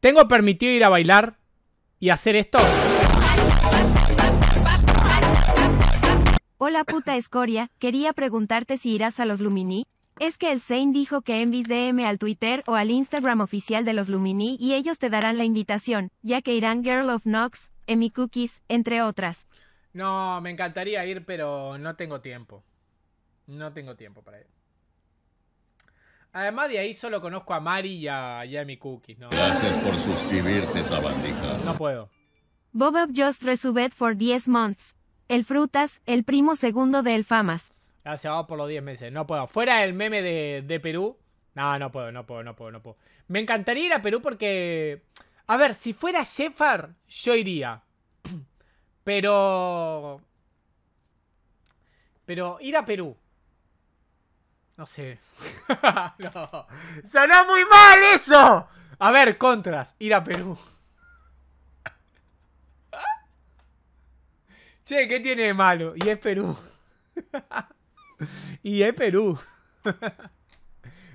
¿Tengo permitido ir a bailar y hacer esto? Hola puta escoria, quería preguntarte si irás a los Lumini. Es que el Saint dijo que envíes DM al Twitter o al Instagram oficial de los Lumini y ellos te darán la invitación, ya que irán Girl of Knox, Emi Cookies, entre otras. No, me encantaría ir, pero no tengo tiempo. No tengo tiempo para ir. Además de ahí solo conozco a Mari y a, Yemi cookies, Gracias por suscribirte, sabandija. No puedo. Bob just resubed for 10 months. El Frutas, el primo segundo de El Famas. Gracias, vamos por los 10 meses. No puedo. Fuera el meme de, Perú. No, no puedo, no puedo, no puedo, no puedo. Me encantaría ir a Perú porque... A ver, si fuera Shefar, yo iría. Pero... Pero ir a Perú no sé. Sonó muy mal eso. A ver, contras. Ir a Perú. che, ¿qué tiene de malo? Y es Perú. y es Perú.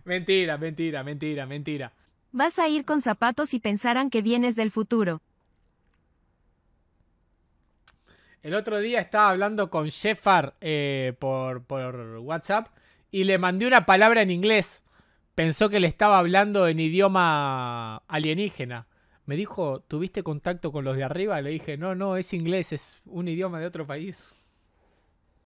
mentira, mentira, mentira, mentira. Vas a ir con zapatos y pensarán que vienes del futuro. El otro día estaba hablando con Sheffar eh, por, por WhatsApp y le mandé una palabra en inglés. Pensó que le estaba hablando en idioma alienígena. Me dijo, ¿tuviste contacto con los de arriba? Le dije, no, no, es inglés, es un idioma de otro país.